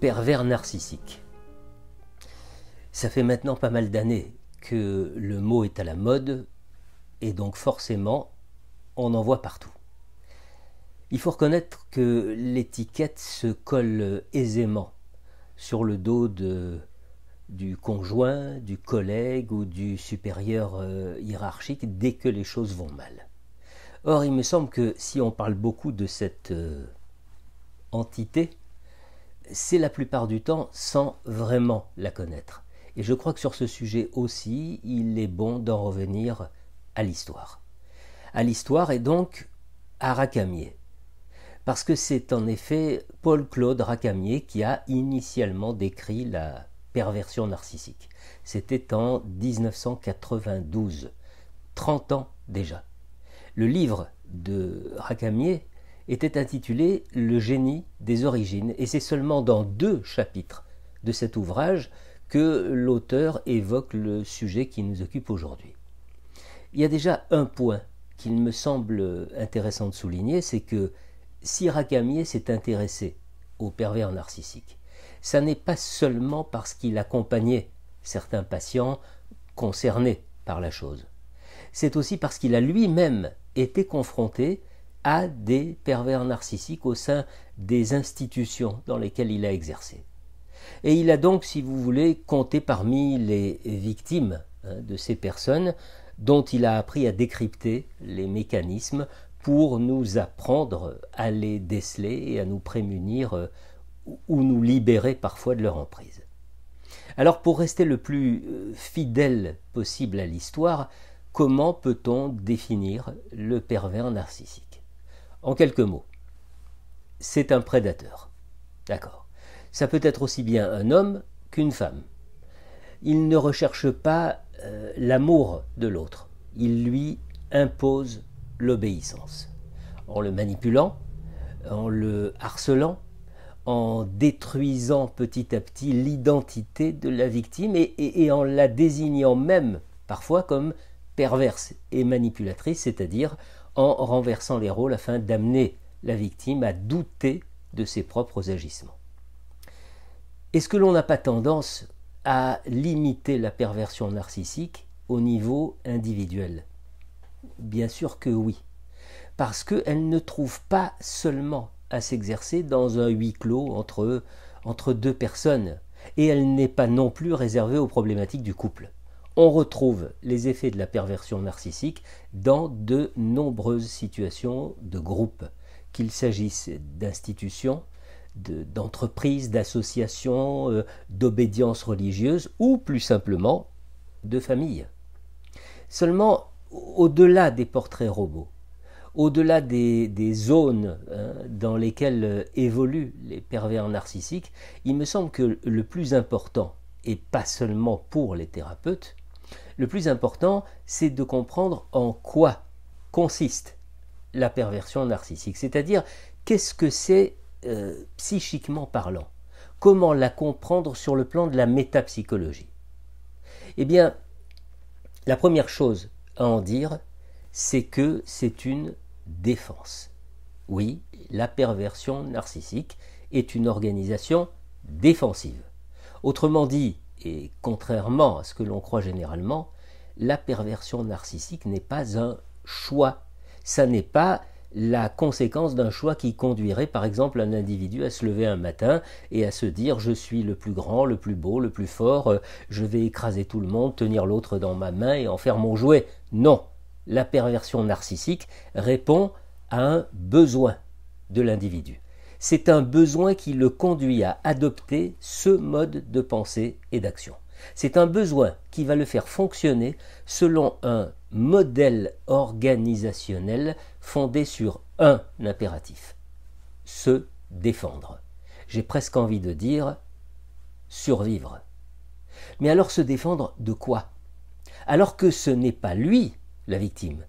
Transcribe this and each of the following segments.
pervers narcissique. Ça fait maintenant pas mal d'années que le mot est à la mode, et donc forcément, on en voit partout. Il faut reconnaître que l'étiquette se colle aisément sur le dos du conjoint, du collègue ou du supérieur euh, hiérarchique dès que les choses vont mal. Or, il me semble que si on parle beaucoup de cette euh, entité, c'est la plupart du temps sans vraiment la connaître. Et je crois que sur ce sujet aussi, il est bon d'en revenir à l'histoire. À l'histoire et donc à Racamier. Parce que c'est en effet Paul-Claude Racamier qui a initialement décrit la perversion narcissique. C'était en 1992, 30 ans déjà. Le livre de Racamier, était intitulé Le génie des origines, et c'est seulement dans deux chapitres de cet ouvrage que l'auteur évoque le sujet qui nous occupe aujourd'hui. Il y a déjà un point qu'il me semble intéressant de souligner, c'est que si Racamier s'est intéressé aux pervers narcissiques. Ça n'est pas seulement parce qu'il accompagnait certains patients concernés par la chose. C'est aussi parce qu'il a lui-même été confronté à des pervers narcissiques au sein des institutions dans lesquelles il a exercé. Et il a donc, si vous voulez, compté parmi les victimes hein, de ces personnes dont il a appris à décrypter les mécanismes pour nous apprendre à les déceler et à nous prémunir euh, ou nous libérer parfois de leur emprise. Alors pour rester le plus euh, fidèle possible à l'histoire, comment peut-on définir le pervers narcissique en quelques mots, c'est un prédateur. D'accord. Ça peut être aussi bien un homme qu'une femme. Il ne recherche pas euh, l'amour de l'autre. Il lui impose l'obéissance. En le manipulant, en le harcelant, en détruisant petit à petit l'identité de la victime et, et, en la désignant même parfois comme perverse et manipulatrice, c'est-à-dire en renversant les rôles afin d'amener la victime à douter de ses propres agissements. Est-ce que l'on n'a pas tendance à limiter la perversion narcissique au niveau individuel Bien sûr que oui, parce qu'elle ne trouve pas seulement à s'exercer dans un huis clos entre, entre deux personnes, et elle n'est pas non plus réservée aux problématiques du couple. On retrouve les effets de la perversion narcissique dans de nombreuses situations de groupe, qu'il s'agisse d'institutions, d'entreprises, d'associations, euh, d'obédiences d'obédience religieuse ou plus simplement de famille. Seulement, au-delà des portraits robots, au-delà des, zones hein, dans lesquelles euh, évoluent les pervers narcissiques, il me semble que le plus important, et pas seulement pour les thérapeutes, le plus important, c'est de comprendre en quoi consiste la perversion narcissique, c'est-à-dire qu'est-ce que c'est euh, psychiquement parlant, comment la comprendre sur le plan de la métapsychologie. Eh bien, la première chose à en dire, c'est que c'est une défense. Oui, la perversion narcissique est une organisation défensive. Autrement dit, et contrairement à ce que l'on croit généralement, la perversion narcissique n'est pas un choix. Ça n'est pas la conséquence d'un choix qui conduirait par exemple un individu à se lever un matin et à se dire je suis le plus grand, le plus beau, le plus fort, euh, je vais écraser tout le monde, tenir l'autre dans ma main et en faire mon jouet. Non, la perversion narcissique répond à un besoin de l'individu c'est un besoin qui le conduit à adopter ce mode de pensée et d'action. C'est un besoin qui va le faire fonctionner selon un modèle organisationnel fondé sur un impératif, se défendre. J'ai presque envie de dire survivre. Mais alors se défendre de quoi Alors que ce n'est pas lui la victime,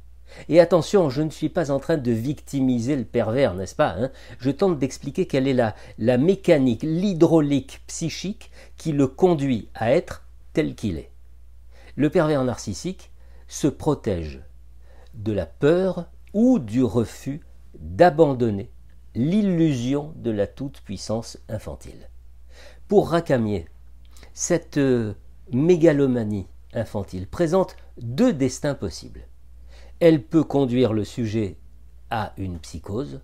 et attention, je ne suis pas en train de victimiser le pervers, n'est-ce pas hein Je tente d'expliquer quelle est la, la mécanique, l'hydraulique psychique qui le conduit à être tel qu'il est. Le pervers narcissique se protège de la peur ou du refus d'abandonner l'illusion de la toute-puissance infantile. Pour Racamier, cette euh, mégalomanie infantile présente deux destins possibles elle peut conduire le sujet à une psychose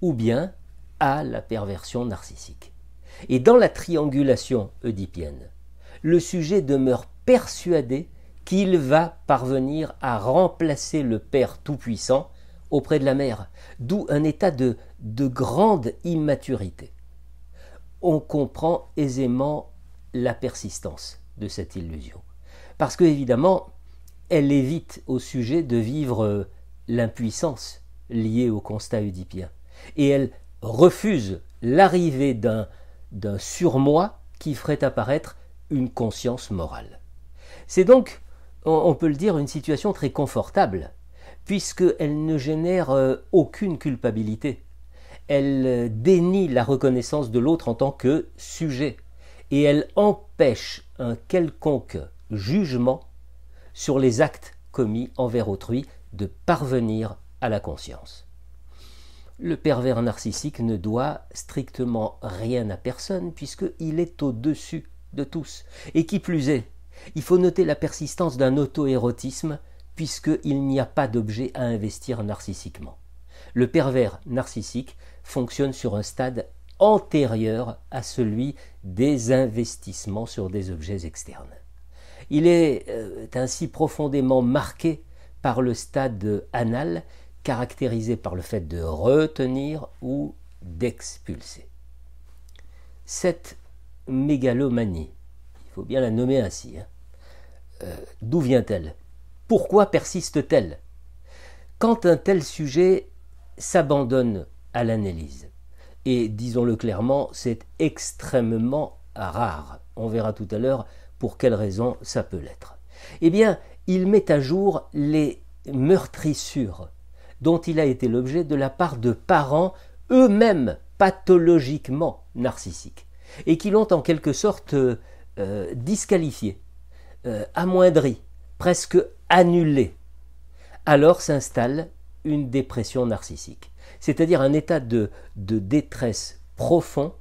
ou bien à la perversion narcissique. Et dans la triangulation oedipienne, le sujet demeure persuadé qu'il va parvenir à remplacer le Père Tout-Puissant auprès de la mère, d'où un état de, de grande immaturité. On comprend aisément la persistance de cette illusion. Parce que, évidemment, elle évite au sujet de vivre euh, l'impuissance liée au constat oedipien. Et elle refuse l'arrivée d'un, d'un surmoi qui ferait apparaître une conscience morale. C'est donc, on peut le dire, une situation très confortable, puisqu'elle ne génère euh, aucune culpabilité. Elle euh, dénie la reconnaissance de l'autre en tant que sujet, et elle empêche un quelconque jugement sur les actes commis envers autrui de parvenir à la conscience. Le pervers narcissique ne doit strictement rien à personne puisqu'il est au-dessus de tous. Et qui plus est, il faut noter la persistance d'un auto-érotisme puisqu'il n'y a pas d'objet à investir narcissiquement. Le pervers narcissique fonctionne sur un stade antérieur à celui des investissements sur des objets externes. Il euh, est ainsi profondément marqué par le stade anal, caractérisé par le fait de retenir ou d'expulser. Cette mégalomanie, il faut bien la nommer ainsi, hein, euh, d'où vient-elle Pourquoi persiste-t-elle Quand un tel sujet s'abandonne à l'analyse, et disons-le clairement, c'est extrêmement rare. On verra tout à l'heure pour quelle raison ça peut l'être Eh bien, il met à jour les meurtrissures dont il a été l'objet de la part de parents eux-mêmes pathologiquement narcissiques et qui l'ont en quelque sorte euh, disqualifié, euh, amoindri, presque annulé. Alors s'installe une dépression narcissique, c'est-à-dire un état de, de détresse profond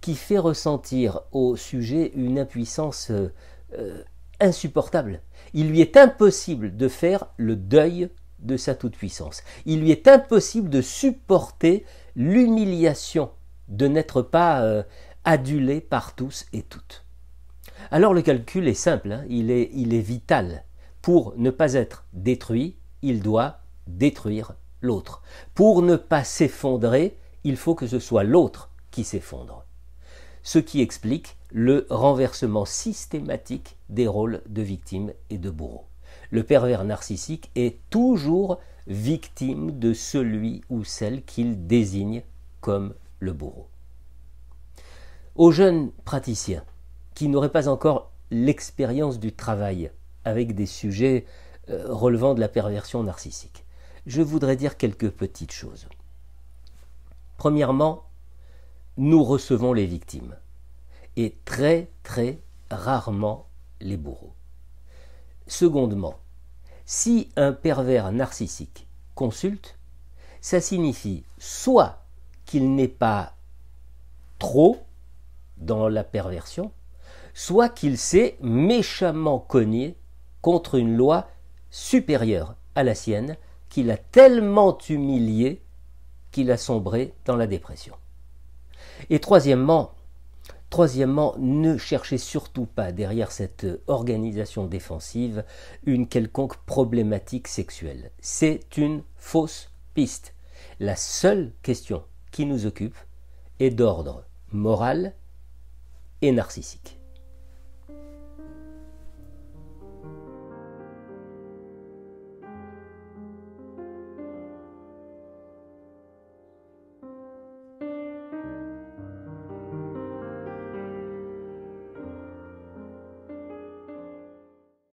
qui fait ressentir au sujet une impuissance euh, euh, insupportable. Il lui est impossible de faire le deuil de sa toute-puissance. Il lui est impossible de supporter l'humiliation de n'être pas euh, adulé par tous et toutes. Alors le calcul est simple, hein. il est vital. Pour ne pas être détruit, il doit détruire l'autre. Pour ne pas s'effondrer, il faut que ce soit l'autre qui s'effondre ce qui explique le renversement systématique des rôles de victime et de bourreau. Le pervers narcissique est toujours victime de celui ou celle qu'il désigne comme le bourreau. Aux jeunes praticiens qui n'auraient pas encore l'expérience du travail avec des sujets euh, relevant de la perversion narcissique, je voudrais dire quelques petites choses. Premièrement, nous recevons les victimes et très très rarement les bourreaux. Secondement, si un pervers narcissique consulte, ça signifie soit qu'il n'est pas trop dans la perversion, soit qu'il s'est méchamment cogné contre une loi supérieure à la sienne, qu'il a tellement humilié qu'il a sombré dans la dépression. Et troisièmement, Troisièmement, ne cherchez surtout pas derrière cette organisation défensive une quelconque problématique sexuelle. C'est une fausse piste. La seule question qui nous occupe est d'ordre moral et narcissique.